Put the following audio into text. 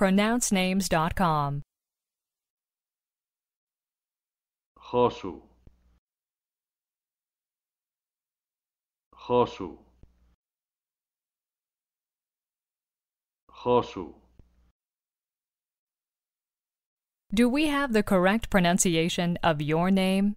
pronouncenames.com. Josu. Josu. Josu. Do we have the correct pronunciation of your name?